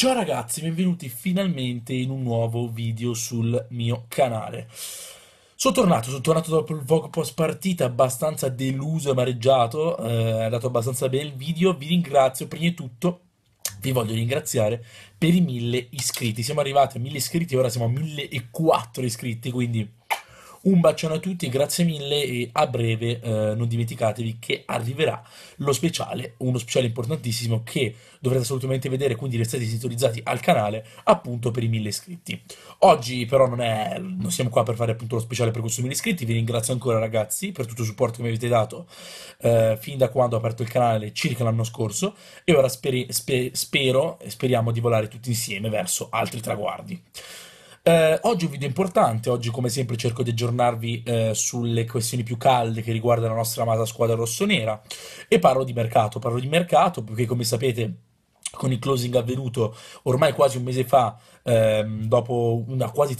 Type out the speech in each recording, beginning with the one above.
Ciao ragazzi, benvenuti finalmente in un nuovo video sul mio canale. Sono tornato, sono tornato dopo il VOG post partita abbastanza deluso e amareggiato, eh, è andato abbastanza bene il video, vi ringrazio prima di tutto, vi voglio ringraziare per i mille iscritti, siamo arrivati a mille iscritti, ora siamo a 1004 iscritti, quindi un bacione a tutti, grazie mille e a breve eh, non dimenticatevi che arriverà lo speciale, uno speciale importantissimo che dovrete assolutamente vedere, quindi restate sintonizzati al canale appunto per i 1000 iscritti. Oggi però non, è, non siamo qua per fare appunto lo speciale per questi 1000 iscritti, vi ringrazio ancora ragazzi per tutto il supporto che mi avete dato eh, fin da quando ho aperto il canale circa l'anno scorso e ora speri, spe, spero e speriamo di volare tutti insieme verso altri traguardi. Eh, oggi un video importante, oggi come sempre cerco di aggiornarvi eh, sulle questioni più calde che riguardano la nostra amata squadra rossonera e parlo di mercato, parlo di mercato perché come sapete con il closing avvenuto ormai quasi un mese fa, ehm, dopo una quasi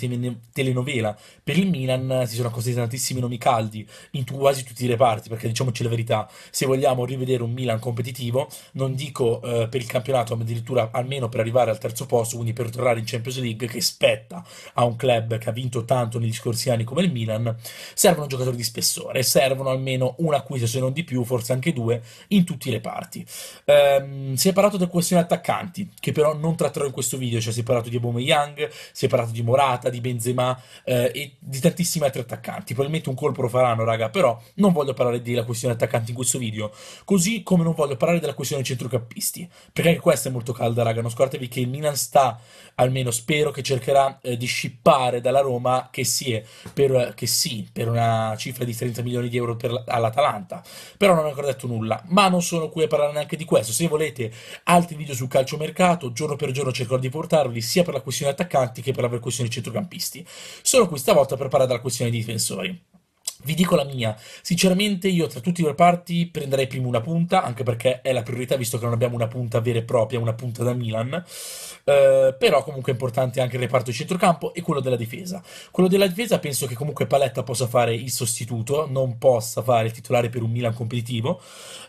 telenovela per il Milan, si sono accostati tantissimi nomi caldi in quasi tutti i reparti, perché diciamoci la verità, se vogliamo rivedere un Milan competitivo, non dico eh, per il campionato, ma addirittura almeno per arrivare al terzo posto, quindi per tornare in Champions League, che spetta a un club che ha vinto tanto negli scorsi anni come il Milan, servono giocatori di spessore, servono almeno un acquisto, se non di più, forse anche due, in tutti i reparti. Ehm, si è parlato del questionario attaccanti, che però non tratterò in questo video, cioè si è parlato di Aubameyang, si è parlato di Morata, di Benzema eh, e di tantissimi altri attaccanti, probabilmente un colpo lo faranno raga, però non voglio parlare della questione attaccanti in questo video, così come non voglio parlare della questione centrocampisti, perché anche questa è molto calda raga, non scordatevi che il Milan sta, almeno spero che cercherà eh, di scippare dalla Roma che si è per, che sì, per una cifra di 30 milioni di euro all'Atalanta, però non ho ancora detto nulla, ma non sono qui a parlare neanche di questo, se volete altri video video sul calciomercato, giorno per giorno cercherò di portarvi sia per la questione attaccanti che per la questione centrocampisti. Sono qui stavolta per parlare della questione difensori. Vi dico la mia, sinceramente io tra tutti i reparti prenderei prima una punta, anche perché è la priorità visto che non abbiamo una punta vera e propria, una punta da Milan, eh, però comunque è importante anche il reparto di centrocampo e quello della difesa. Quello della difesa penso che comunque Paletta possa fare il sostituto, non possa fare il titolare per un Milan competitivo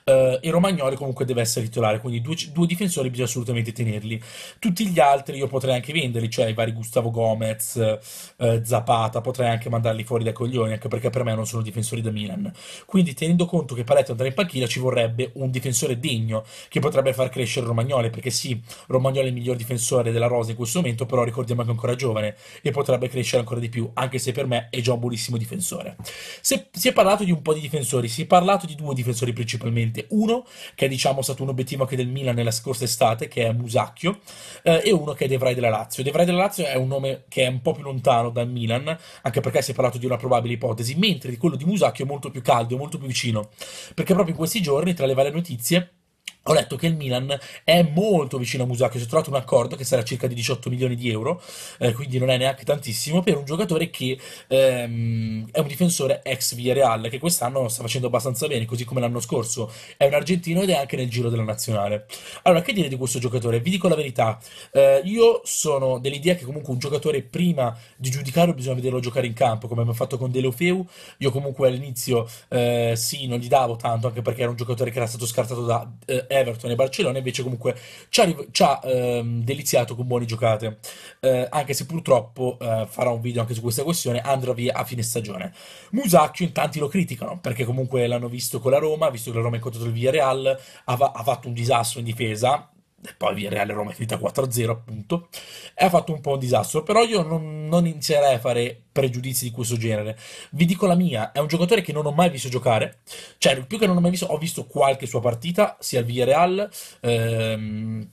eh, e Romagnoli comunque deve essere titolare, quindi due, due, difensori bisogna assolutamente tenerli. Tutti gli altri io potrei anche venderli, cioè i vari Gustavo Gomez, eh, Zapata, potrei anche mandarli fuori dai coglioni, anche perché per me è non sono difensori da Milan. Quindi tenendo conto che Paletto andrà in panchina ci vorrebbe un difensore degno che potrebbe far crescere Romagnoli, perché sì, Romagnoli è il miglior difensore della Rosa in questo momento, però ricordiamo che è ancora giovane e potrebbe crescere ancora di più, anche se per me è già un buonissimo difensore. Se, si è parlato di un po' di difensori, si è parlato di due difensori principalmente, uno che è diciamo stato un obiettivo anche del Milan nella scorsa estate, che è Musacchio, eh, e uno che è Devrai della Lazio. Devrai della Lazio è un nome che è un po' più lontano dal Milan, anche perché si è parlato di una probabile ipotesi, mentre di quello di Musacchio è molto più caldo, molto più vicino, perché proprio in questi giorni tra le varie notizie ho letto che il Milan è molto vicino a Musacchio, si è trovato un accordo che sarà circa di 18 milioni di euro, eh, quindi non è neanche tantissimo, per un giocatore che ehm, è un difensore ex Villarreal, che quest'anno sta facendo abbastanza bene, così come l'anno scorso, è un argentino ed è anche nel giro della nazionale. Allora, che dire di questo giocatore? Vi dico la verità, eh, io sono dell'idea che comunque un giocatore prima di giudicarlo bisogna vederlo giocare in campo, come abbiamo fatto con Delofeu, io comunque all'inizio eh, sì, non gli davo tanto, anche perché era un giocatore che era stato scartato da eh, Everton e Barcellona invece comunque ci ha, ci ha ehm, deliziato con buone giocate, eh, anche se purtroppo eh, farò un video anche su questa questione, andrà via a fine stagione. Musacchio in tanti lo criticano, perché comunque l'hanno visto con la Roma, visto che la Roma ha incontrato il Villarreal, ha, ha fatto un disastro in difesa, poi via Real Roma è finita 4-0 appunto, e ha fatto un po' un disastro, però io non, non, inizierei a fare pregiudizi di questo genere, vi dico la mia, è un giocatore che non ho mai visto giocare, cioè più che non ho mai visto, ho visto qualche sua partita, sia il Villarreal, ehm,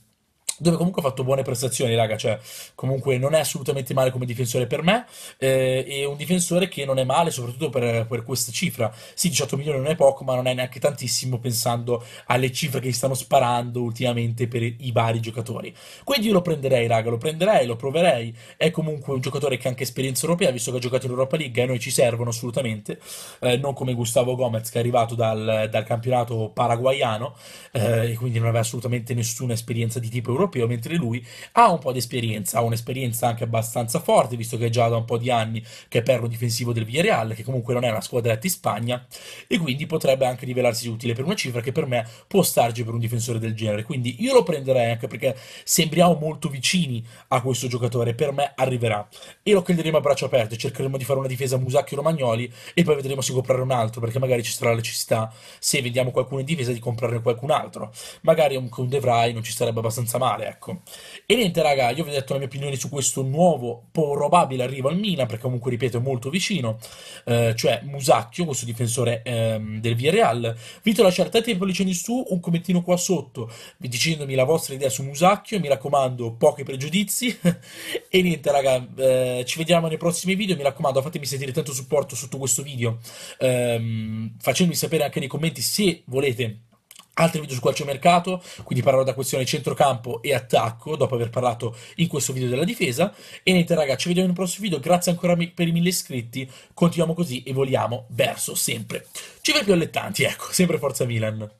dove comunque ha fatto buone prestazioni, raga, cioè comunque non è assolutamente male come difensore per me, eh, è un difensore che non è male soprattutto per, per questa cifra, sì 18 milioni non è poco ma non è neanche tantissimo pensando alle cifre che stanno sparando ultimamente per i vari giocatori, quindi io lo prenderei raga, lo prenderei, lo proverei, è comunque un giocatore che ha anche esperienza europea visto che ha giocato in Europa League e noi ci servono assolutamente, eh, non come Gustavo Gomez che è arrivato dal, dal campionato paraguayano eh, e quindi non aveva assolutamente nessuna esperienza di tipo europeo, europeo, mentre lui ha un po' di esperienza, ha un'esperienza anche abbastanza forte, visto che è già da un po' di anni che è perno difensivo del Villarreal, che comunque non è una squadretta in Spagna, e quindi potrebbe anche rivelarsi utile per una cifra che per me può starci per un difensore del genere. Quindi io lo prenderei anche perché sembriamo molto vicini a questo giocatore, per me arriverà. E lo prenderemo a braccio aperto, cercheremo di fare una difesa Musacchio-Romagnoli e poi vedremo se comprare un altro, perché magari ci sarà la necessità, se vendiamo qualcuno in difesa, di comprarne qualcun altro. Magari un, un De Vrij non ci sarebbe abbastanza male fare, ecco. E niente, raga, io vi ho detto la mia opinione su questo nuovo probabile arrivo al Milan, perché comunque, ripeto, è molto vicino, eh, cioè Musacchio, questo difensore ehm, del Villarreal. Vi do lasciate i pollicini su, un commentino qua sotto, dicendomi la vostra idea su Musacchio, mi raccomando, pochi pregiudizi. e niente, raga, eh, ci vediamo nei prossimi video, mi raccomando, fatemi sentire tanto supporto sotto questo video, ehm, facendomi sapere anche nei commenti se volete altri video su calciomercato, quindi parlerò da questione centrocampo e attacco, dopo aver parlato in questo video della difesa. E niente ragazzi, ci vediamo in un prossimo video, grazie ancora per i mille iscritti, continuiamo così e voliamo verso sempre. Ci vediamo più allettanti, ecco, sempre Forza Milan.